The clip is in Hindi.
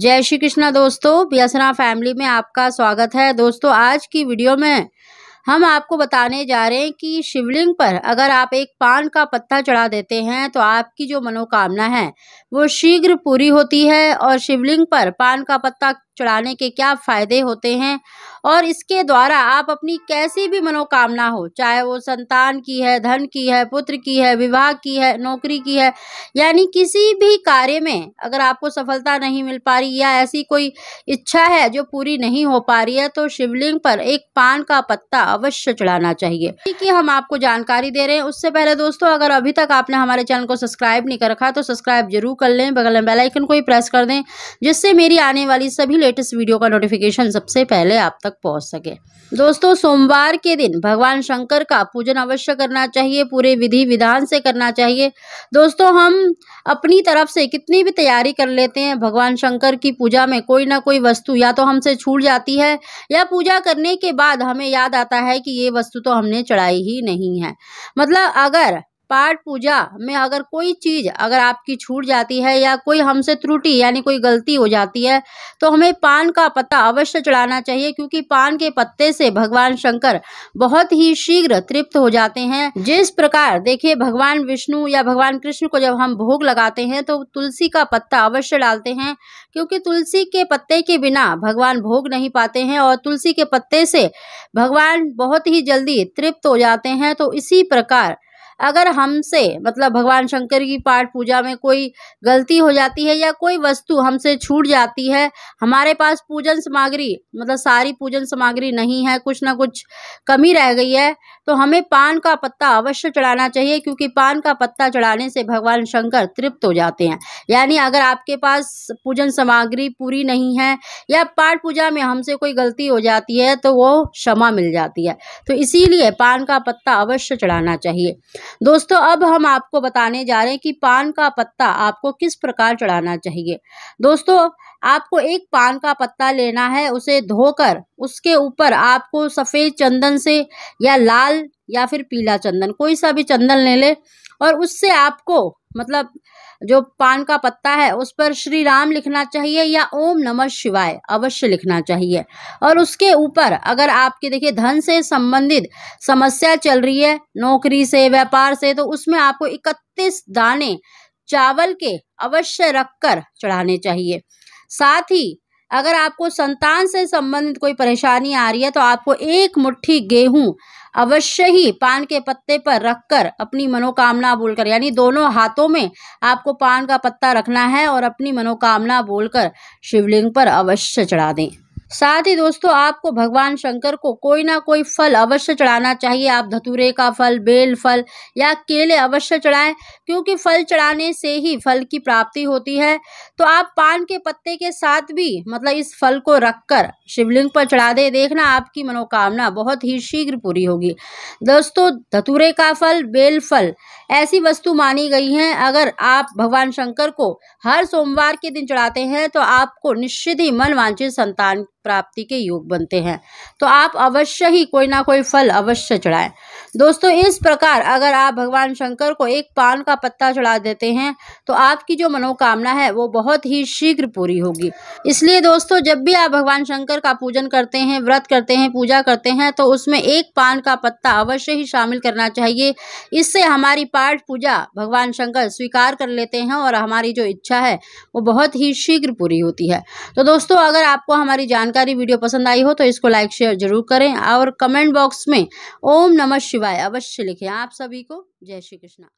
जय श्री कृष्णा दोस्तों बियासना फैमिली में आपका स्वागत है दोस्तों आज की वीडियो में हम आपको बताने जा रहे हैं कि शिवलिंग पर अगर आप एक पान का पत्ता चढ़ा देते हैं तो आपकी जो मनोकामना है वो शीघ्र पूरी होती है और शिवलिंग पर पान का पत्ता चढ़ाने के क्या फ़ायदे होते हैं और इसके द्वारा आप अपनी कैसी भी मनोकामना हो चाहे वो संतान की है धन की है पुत्र की है विवाह की है नौकरी की है यानी किसी भी कार्य में अगर आपको सफलता नहीं मिल पा रही या ऐसी कोई इच्छा है जो पूरी नहीं हो पा रही है तो शिवलिंग पर एक पान का पत्ता अवश्य चढ़ाना चाहिए है हम आपको जानकारी दे रहे हैं उससे पहले दोस्तों अगर अभी तक आपने हमारे चैनल को सब्सक्राइब नहीं कर रखा तो सब्सक्राइब जरूर कर लें बगल में बेलाइकन को ही प्रेस कर दें जिससे मेरी आने वाली सभी लेटेस्ट वीडियो का नोटिफिकेशन सबसे पहले आप तक पहुंच सके दोस्तों सोमवार के दिन भगवान शंकर का पूजन अवश्य करना चाहिए पूरे विधि विधान से करना चाहिए दोस्तों हम अपनी तरफ से कितनी भी तैयारी कर लेते हैं भगवान शंकर की पूजा में कोई ना कोई वस्तु या तो हमसे छूट जाती है या पूजा करने के बाद हमें याद आता है कि ये वस्तु तो हमने चढ़ाई ही नहीं है मतलब अगर पाठ पूजा में अगर कोई चीज़ अगर आपकी छूट जाती है या कोई हमसे त्रुटि यानी कोई गलती हो जाती है तो हमें पान का पत्ता अवश्य चढ़ाना चाहिए क्योंकि पान के पत्ते से भगवान शंकर बहुत ही शीघ्र तृप्त हो जाते हैं जिस प्रकार देखिए भगवान विष्णु या भगवान कृष्ण को जब हम भोग लगाते हैं तो तुलसी का पत्ता अवश्य डालते हैं क्योंकि तुलसी के पत्ते के बिना भगवान भोग नहीं पाते हैं और तुलसी के पत्ते से भगवान बहुत ही जल्दी तृप्त हो जाते हैं तो इसी प्रकार अगर हमसे मतलब भगवान शंकर की पाठ पूजा में कोई गलती हो जाती है या कोई वस्तु हमसे छूट जाती है हमारे पास पूजन सामग्री मतलब सारी पूजन सामग्री नहीं है कुछ ना कुछ कमी रह गई है तो हमें पान का पत्ता अवश्य चढ़ाना चाहिए क्योंकि पान का पत्ता चढ़ाने से भगवान शंकर तृप्त हो जाते हैं यानी अगर आपके पास पूजन सामग्री पूरी नहीं है या पाठ पूजा में हमसे कोई गलती हो जाती है तो वो क्षमा मिल जाती है तो इसीलिए पान का पत्ता अवश्य चढ़ाना चाहिए दोस्तों अब हम आपको बताने जा रहे हैं कि पान का पत्ता आपको किस प्रकार चढ़ाना चाहिए दोस्तों आपको एक पान का पत्ता लेना है उसे धोकर उसके ऊपर आपको सफ़ेद चंदन से या लाल या फिर पीला चंदन कोई सा भी चंदन ले ले और उससे आपको मतलब जो पान का पत्ता है उस पर श्री राम लिखना चाहिए या ओम नमः शिवाय अवश्य लिखना चाहिए और उसके ऊपर अगर आपके देखिए धन से संबंधित समस्या चल रही है नौकरी से व्यापार से तो उसमें आपको इकतीस दाने चावल के अवश्य रखकर चढ़ाने चाहिए साथ ही अगर आपको संतान से संबंधित कोई परेशानी आ रही है तो आपको एक मुट्ठी गेहूं अवश्य ही पान के पत्ते पर रखकर अपनी मनोकामना बोलकर यानी दोनों हाथों में आपको पान का पत्ता रखना है और अपनी मनोकामना बोलकर शिवलिंग पर अवश्य चढ़ा दें साथ ही दोस्तों आपको भगवान शंकर को कोई ना कोई फल अवश्य चढ़ाना चाहिए आप धतूरे का फल बेल फल या केले अवश्य चढ़ाएं क्योंकि फल चढ़ाने से ही फल की प्राप्ति होती है तो आप पान के पत्ते के साथ भी मतलब इस फल को रखकर शिवलिंग पर चढ़ा दे देखना आपकी मनोकामना बहुत ही शीघ्र पूरी होगी दोस्तों धतूरे का फल बेल फल ऐसी वस्तु मानी गई है अगर आप भगवान शंकर को हर सोमवार के दिन चढ़ाते हैं तो आपको निश्चित ही मन वांछित संतान प्राप्ति के योग बनते हैं तो आप अवश्य ही कोई ना कोई फल अवश्य चढ़ाएं दोस्तों इस प्रकार अगर आप भगवान शंकर को एक पान का पत्ता चढ़ा देते हैं तो आपकी जो मनोकामना है वो बहुत ही शीघ्र पूरी होगी इसलिए दोस्तों जब भी आप भगवान शंकर का पूजन करते हैं व्रत करते हैं पूजा करते हैं तो उसमें एक पान का पत्ता अवश्य ही शामिल करना चाहिए इससे हमारी पाठ पूजा भगवान शंकर स्वीकार कर लेते हैं और हमारी जो इच्छा है वो बहुत ही शीघ्र पूरी होती है तो दोस्तों अगर आपको हमारी जानकारी वीडियो पसंद आई हो तो इसको लाइक शेयर जरूर करें और कमेंट बॉक्स में ओम नमः शिव शिवाय अवश्य लिखें आप सभी को जय श्री कृष्णा